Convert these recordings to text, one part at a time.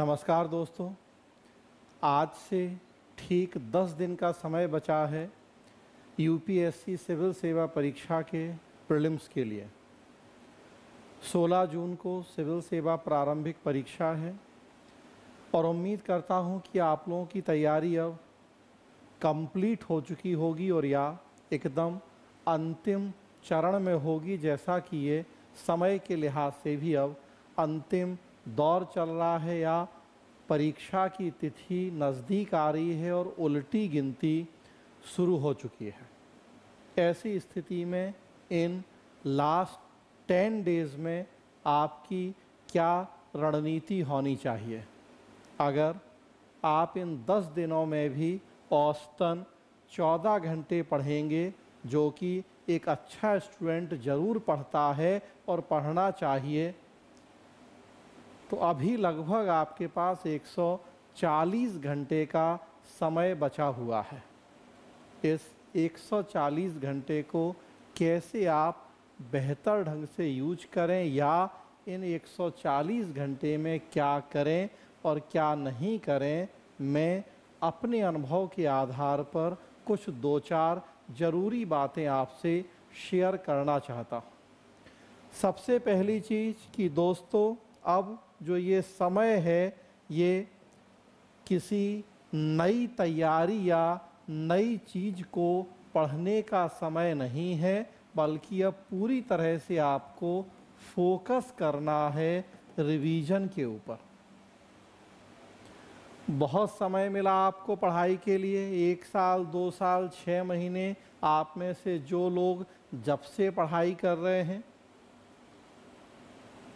नमस्कार दोस्तों आज से ठीक दस दिन का समय बचा है यूपीएससी सिविल सेवा परीक्षा के प्रीलिम्स के लिए 16 जून को सिविल सेवा प्रारंभिक परीक्षा है और उम्मीद करता हूं कि आप लोगों की तैयारी अब कंप्लीट हो चुकी होगी और या एकदम अंतिम चरण में होगी जैसा कि ये समय के लिहाज से भी अब अंतिम दौर चल रहा है या परीक्षा की तिथि नज़दीक आ रही है और उल्टी गिनती शुरू हो चुकी है ऐसी स्थिति में इन लास्ट टेन डेज़ में आपकी क्या रणनीति होनी चाहिए अगर आप इन दस दिनों में भी औसतन चौदह घंटे पढ़ेंगे जो कि एक अच्छा स्टूडेंट ज़रूर पढ़ता है और पढ़ना चाहिए तो अभी लगभग आपके पास 140 घंटे का समय बचा हुआ है इस 140 घंटे को कैसे आप बेहतर ढंग से यूज करें या इन 140 घंटे में क्या करें और क्या नहीं करें मैं अपने अनुभव के आधार पर कुछ दो चार ज़रूरी बातें आपसे शेयर करना चाहता हूँ सबसे पहली चीज़ कि दोस्तों अब जो ये समय है ये किसी नई तैयारी या नई चीज़ को पढ़ने का समय नहीं है बल्कि अब पूरी तरह से आपको फोकस करना है रिवीजन के ऊपर बहुत समय मिला आपको पढ़ाई के लिए एक साल दो साल छः महीने आप में से जो लोग जब से पढ़ाई कर रहे हैं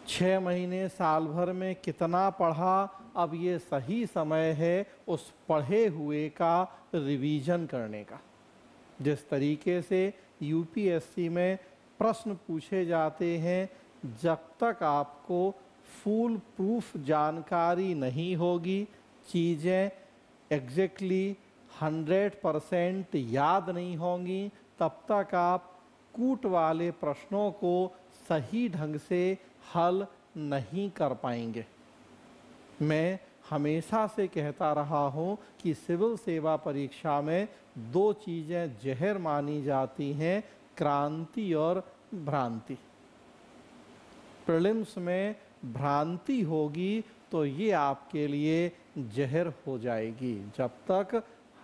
छः महीने साल भर में कितना पढ़ा अब ये सही समय है उस पढ़े हुए का रिवीजन करने का जिस तरीके से यूपीएससी में प्रश्न पूछे जाते हैं जब तक आपको फूल प्रूफ जानकारी नहीं होगी चीज़ें एग्जैक्टली हंड्रेड परसेंट याद नहीं होंगी तब तक आप कूट वाले प्रश्नों को सही ढंग से हल नहीं कर पाएंगे मैं हमेशा से कहता रहा हूं कि सिविल सेवा परीक्षा में दो चीज़ें जहर मानी जाती हैं क्रांति और भ्रांति प्रिलिम्स में भ्रांति होगी तो ये आपके लिए जहर हो जाएगी जब तक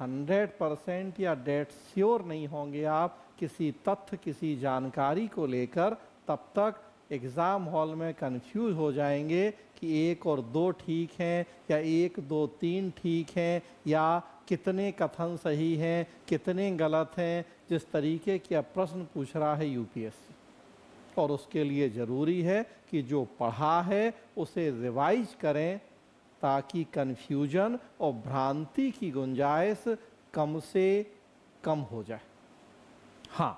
100 परसेंट या डेट श्योर नहीं होंगे आप किसी तथ्य किसी जानकारी को लेकर तब तक एग्ज़ाम हॉल में कंफ्यूज हो जाएंगे कि एक और दो ठीक हैं या एक दो तीन ठीक हैं या कितने कथन सही हैं कितने गलत हैं जिस तरीके की अब प्रश्न पूछ रहा है यूपीएससी और उसके लिए ज़रूरी है कि जो पढ़ा है उसे रिवाइज करें ताकि कन्फ्यूजन और भ्रांति की गुंजाइश कम से कम हो जाए हाँ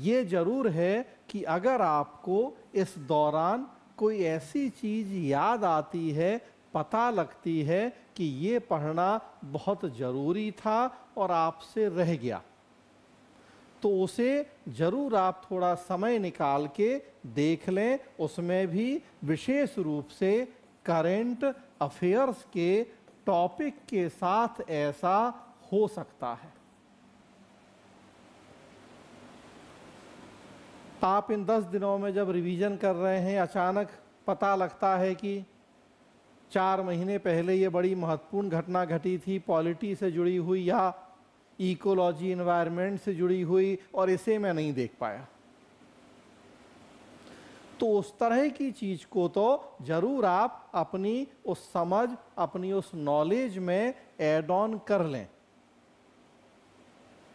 ये ज़रूर है कि अगर आपको इस दौरान कोई ऐसी चीज़ याद आती है पता लगती है कि ये पढ़ना बहुत ज़रूरी था और आपसे रह गया तो उसे ज़रूर आप थोड़ा समय निकाल के देख लें उसमें भी विशेष रूप से करेंट अफेयर्स के टॉपिक के साथ ऐसा हो सकता है आप इन दस दिनों में जब रिवीजन कर रहे हैं अचानक पता लगता है कि चार महीने पहले ये बड़ी महत्वपूर्ण घटना घटी थी पॉलिटी से जुड़ी हुई या इकोलॉजी इन्वायरमेंट से जुड़ी हुई और इसे मैं नहीं देख पाया तो उस तरह की चीज़ को तो ज़रूर आप अपनी उस समझ अपनी उस नॉलेज में एड ऑन कर लें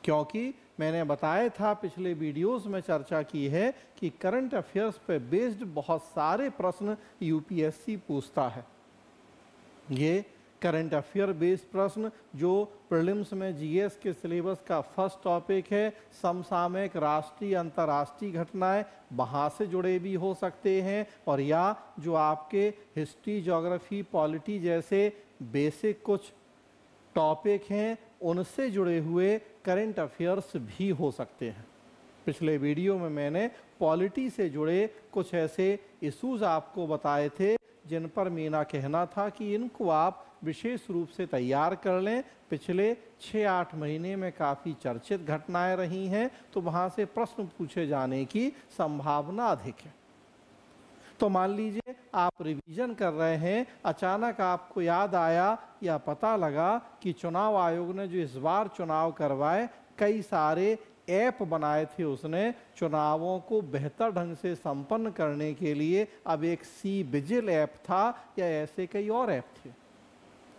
क्योंकि मैंने बताया था पिछले वीडियोस में चर्चा की है कि करंट अफेयर्स पर बेस्ड बहुत सारे प्रश्न यूपीएससी पूछता है ये करंट अफेयर बेस्ड प्रश्न जो प्रिलिम्स में जीएस के सिलेबस का फर्स्ट टॉपिक है समसामयिक राष्ट्रीय अंतर्राष्ट्रीय घटनाएं वहाँ से जुड़े भी हो सकते हैं और या जो आपके हिस्ट्री जोग्राफी पॉलिटी जैसे बेसिक कुछ टॉपिक हैं उनसे जुड़े हुए करेंट अफेयर्स भी हो सकते हैं पिछले वीडियो में मैंने पॉलिटी से जुड़े कुछ ऐसे इशूज आपको बताए थे जिन पर मेरा कहना था कि इनको आप विशेष रूप से तैयार कर लें पिछले छः आठ महीने में काफ़ी चर्चित घटनाएं रही हैं तो वहाँ से प्रश्न पूछे जाने की संभावना अधिक है तो मान लीजिए आप रिवीजन कर रहे हैं अचानक आपको याद आया या पता लगा कि चुनाव आयोग ने जो इस बार चुनाव करवाए कई सारे ऐप बनाए थे उसने चुनावों को बेहतर ढंग से संपन्न करने के लिए अब एक सी बिजिल ऐप था या ऐसे कई और ऐप थे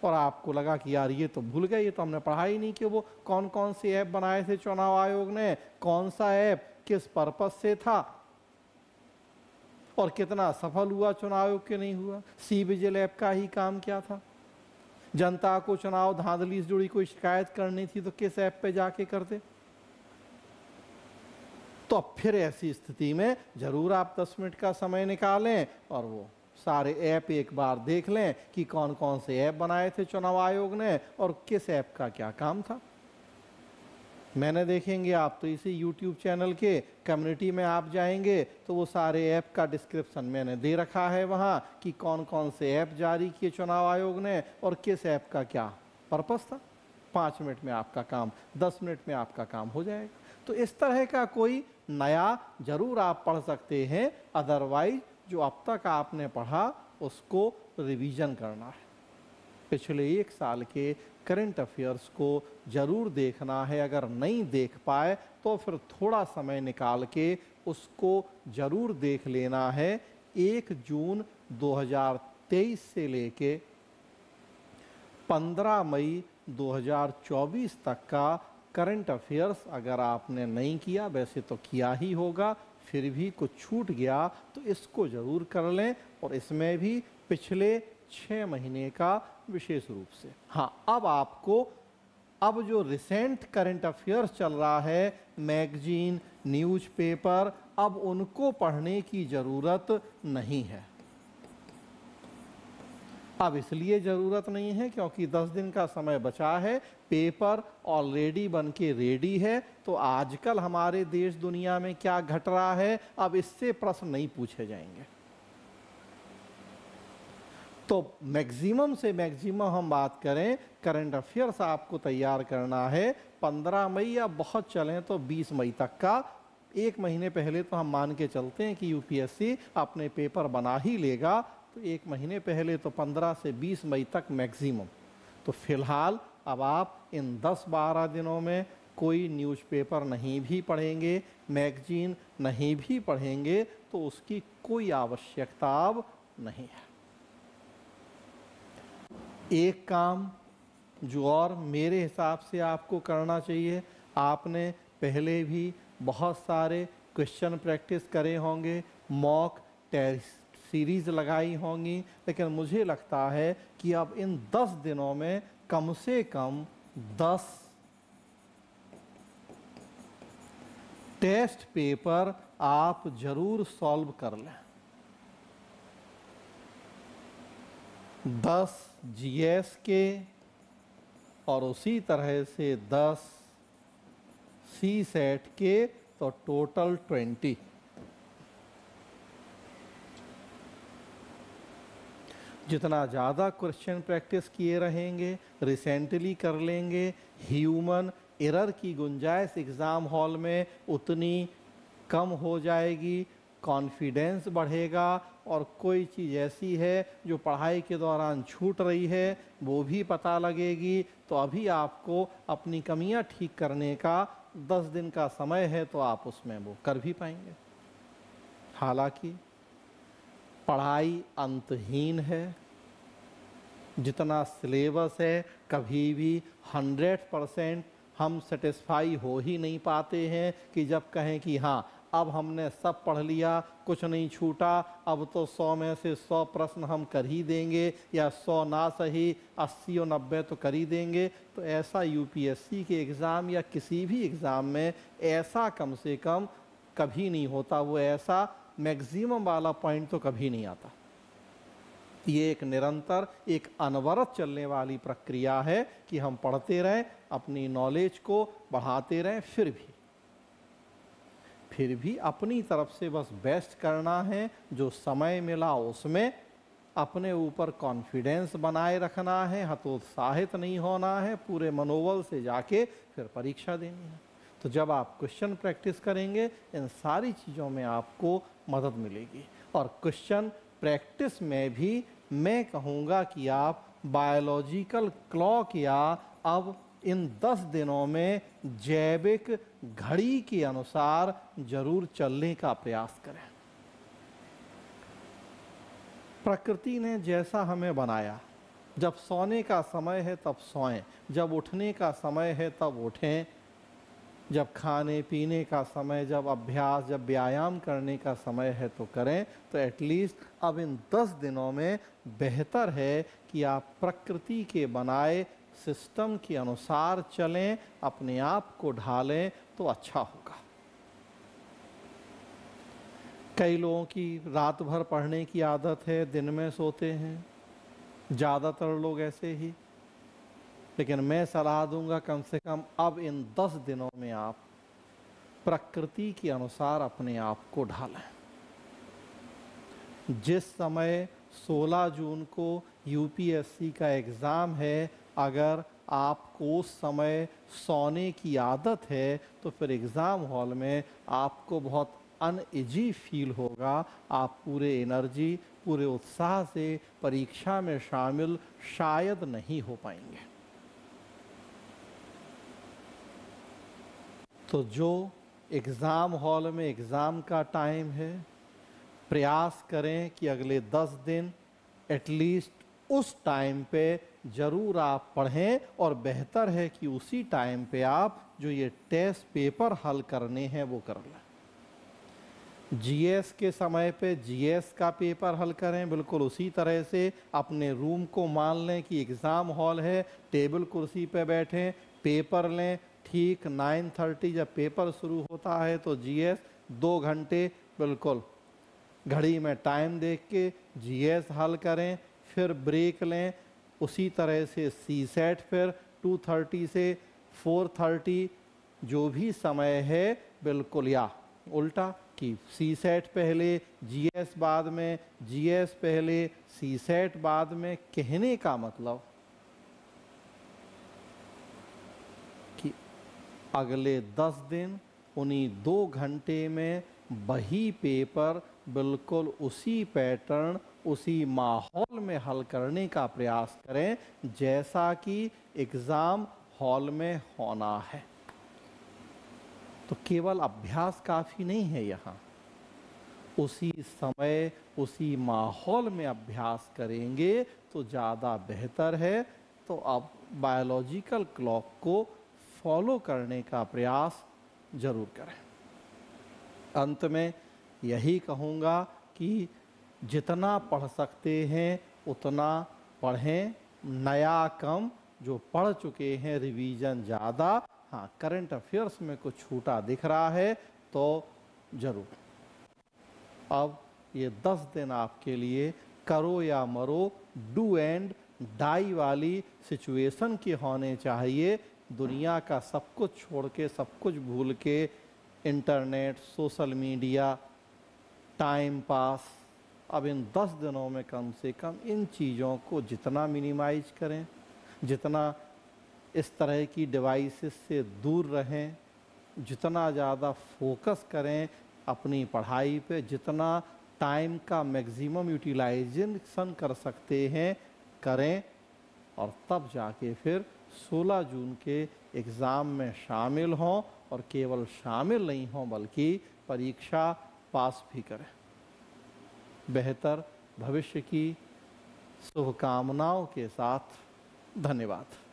और आपको लगा कि यार ये तो भूल गए ये तो हमने पढ़ा ही नहीं कि वो कौन कौन से ऐप बनाए थे चुनाव आयोग ने कौन सा ऐप किस पर्पज़ से था और कितना सफल हुआ चुनाव आयोग के नहीं हुआ सी विजिल ऐप का ही काम क्या था जनता को चुनाव धांधली से जुड़ी कोई शिकायत करनी थी तो किस ऐप पे जाके करते तो अब फिर ऐसी स्थिति में जरूर आप 10 मिनट का समय निकालें और वो सारे ऐप एक बार देख लें कि कौन कौन से ऐप बनाए थे चुनाव आयोग ने और किस ऐप का क्या काम था मैंने देखेंगे आप तो इसी यूट्यूब चैनल के कम्युनिटी में आप जाएंगे तो वो सारे ऐप का डिस्क्रिप्शन मैंने दे रखा है वहाँ कि कौन कौन से ऐप जारी किए चुनाव आयोग ने और किस ऐप का क्या पर्पस था पाँच मिनट में आपका काम दस मिनट में आपका काम हो जाएगा तो इस तरह का कोई नया जरूर आप पढ़ सकते हैं अदरवाइज जो अब तक आपने पढ़ा उसको रिविजन करना है पिछले एक साल के करंट अफेयर्स को ज़रूर देखना है अगर नहीं देख पाए तो फिर थोड़ा समय निकाल के उसको ज़रूर देख लेना है एक जून 2023 से लेके 15 मई 2024 तक का करंट अफेयर्स अगर आपने नहीं किया वैसे तो किया ही होगा फिर भी कुछ छूट गया तो इसको ज़रूर कर लें और इसमें भी पिछले छः महीने का विशेष रूप से हाँ अब आपको अब जो रिसेंट करंट अफेयर्स चल रहा है मैगजीन न्यूज़पेपर अब उनको पढ़ने की ज़रूरत नहीं है अब इसलिए ज़रूरत नहीं है क्योंकि 10 दिन का समय बचा है पेपर ऑलरेडी बन के रेडी है तो आजकल हमारे देश दुनिया में क्या घट रहा है अब इससे प्रश्न नहीं पूछे जाएंगे तो मैक्सिमम से मैक्सिमम हम बात करें करंट अफेयर्स आपको तैयार करना है 15 मई या बहुत चलें तो 20 मई तक का एक महीने पहले तो हम मान के चलते हैं कि यूपीएससी अपने पेपर बना ही लेगा तो एक महीने पहले तो 15 से 20 मई तक मैक्सिमम तो फिलहाल अब आप इन 10-12 दिनों में कोई न्यूज़पेपर नहीं भी पढ़ेंगे मैगजीन नहीं भी पढ़ेंगे तो उसकी कोई आवश्यकता अब नहीं है एक काम जो और मेरे हिसाब से आपको करना चाहिए आपने पहले भी बहुत सारे क्वेश्चन प्रैक्टिस करे होंगे मॉक टेस्ट सीरीज़ लगाई होंगी लेकिन मुझे लगता है कि अब इन दस दिनों में कम से कम दस टेस्ट पेपर आप ज़रूर सॉल्व कर लें दस जी एस के और उसी तरह से दस सी सेट के तो टोटल ट्वेंटी जितना ज़्यादा क्वेश्चन प्रैक्टिस किए रहेंगे रिसेंटली कर लेंगे ह्यूमन एरर की गुंजाइश एग्ज़ाम हॉल में उतनी कम हो जाएगी कॉन्फिडेंस बढ़ेगा और कोई चीज़ ऐसी है जो पढ़ाई के दौरान छूट रही है वो भी पता लगेगी तो अभी आपको अपनी कमियां ठीक करने का दस दिन का समय है तो आप उसमें वो कर भी पाएंगे हालांकि पढ़ाई अंतहीन है जितना सिलेबस है कभी भी हंड्रेड परसेंट हम सेटिस्फाई हो ही नहीं पाते हैं कि जब कहें कि हाँ अब हमने सब पढ़ लिया कुछ नहीं छूटा अब तो सौ में से सौ प्रश्न हम कर ही देंगे या सौ ना सही अस्सी और नब्बे तो कर ही देंगे तो ऐसा यूपीएससी के एग्ज़ाम या किसी भी एग्ज़ाम में ऐसा कम से कम कभी नहीं होता वो ऐसा मैक्सिमम वाला पॉइंट तो कभी नहीं आता ये एक निरंतर एक अनवरत चलने वाली प्रक्रिया है कि हम पढ़ते रहें अपनी नॉलेज को बढ़ाते रहें फिर भी फिर भी अपनी तरफ से बस बेस्ट करना है जो समय मिला उसमें अपने ऊपर कॉन्फिडेंस बनाए रखना है हतोत्साहित नहीं होना है पूरे मनोबल से जाके फिर परीक्षा देनी है तो जब आप क्वेश्चन प्रैक्टिस करेंगे इन सारी चीज़ों में आपको मदद मिलेगी और क्वेश्चन प्रैक्टिस में भी मैं कहूँगा कि आप बायोलॉजिकल क्लॉक या अब इन दस दिनों में जैविक घड़ी के अनुसार जरूर चलने का प्रयास करें प्रकृति ने जैसा हमें बनाया जब सोने का समय है तब सोएं जब उठने का समय है तब उठें जब खाने पीने का समय जब अभ्यास जब व्यायाम करने का समय है तो करें तो एटलीस्ट अब इन दस दिनों में बेहतर है कि आप प्रकृति के बनाए सिस्टम के अनुसार चलें अपने आप को ढालें तो अच्छा होगा कई लोगों की रात भर पढ़ने की आदत है दिन में सोते हैं ज़्यादातर लोग ऐसे ही लेकिन मैं सलाह दूंगा कम से कम अब इन दस दिनों में आप प्रकृति के अनुसार अपने आप को ढालें जिस समय 16 जून को यूपीएससी का एग्ज़ाम है अगर आपको समय सोने की आदत है तो फिर एग्ज़ाम हॉल में आपको बहुत अनइजी फील होगा आप पूरे एनर्जी पूरे उत्साह से परीक्षा में शामिल शायद नहीं हो पाएंगे तो जो एग्ज़ाम हॉल में एग्ज़ाम का टाइम है प्रयास करें कि अगले दस दिन एटलीस्ट उस टाइम पे ज़रूर आप पढ़ें और बेहतर है कि उसी टाइम पे आप जो ये टेस्ट पेपर हल करने हैं वो कर लें जीएस के समय पे जीएस का पेपर हल करें बिल्कुल उसी तरह से अपने रूम को मान लें कि एग्ज़ाम हॉल है टेबल कुर्सी पे बैठें पेपर लें ठीक 9:30 जब पेपर शुरू होता है तो जीएस दो घंटे बिल्कुल घड़ी में टाइम देख के जी हल करें फिर ब्रेक लें उसी तरह से सी सेट पर 2:30 से 4:30 जो भी समय है बिल्कुल या उल्टा कि सी सेट पहले जीएस बाद में जीएस पहले सी सेट बाद में कहने का मतलब कि अगले दस दिन उन्हीं दो घंटे में वही पेपर बिल्कुल उसी पैटर्न उसी माहौल में हल करने का प्रयास करें जैसा कि एग्ज़ाम हॉल में होना है तो केवल अभ्यास काफ़ी नहीं है यहाँ उसी समय उसी माहौल में अभ्यास करेंगे तो ज़्यादा बेहतर है तो आप बायोलॉजिकल क्लॉक को फॉलो करने का प्रयास ज़रूर करें अंत में यही कहूँगा कि जितना पढ़ सकते हैं उतना पढ़ें नया कम जो पढ़ चुके हैं रिवीजन ज़्यादा हाँ करंट अफेयर्स में कुछ छूटा दिख रहा है तो ज़रूर अब ये दस दिन आपके लिए करो या मरो डू एंड डाई वाली सिचुएशन की होने चाहिए दुनिया का सब कुछ छोड़ के सब कुछ भूल के internet social media time pass अब इन दस दिनों में कम से कम इन चीज़ों को जितना मिनिमाइज करें जितना इस तरह की डिवाइसेस से दूर रहें जितना ज़्यादा फोकस करें अपनी पढ़ाई पे जितना टाइम का मैक्सिमम यूटिलाइजेशन कर सकते हैं करें और तब जाके फिर 16 जून के एग्ज़ाम में शामिल हों और केवल शामिल नहीं हों बल्कि परीक्षा पास भी करें बेहतर भविष्य की शुभकामनाओं के साथ धन्यवाद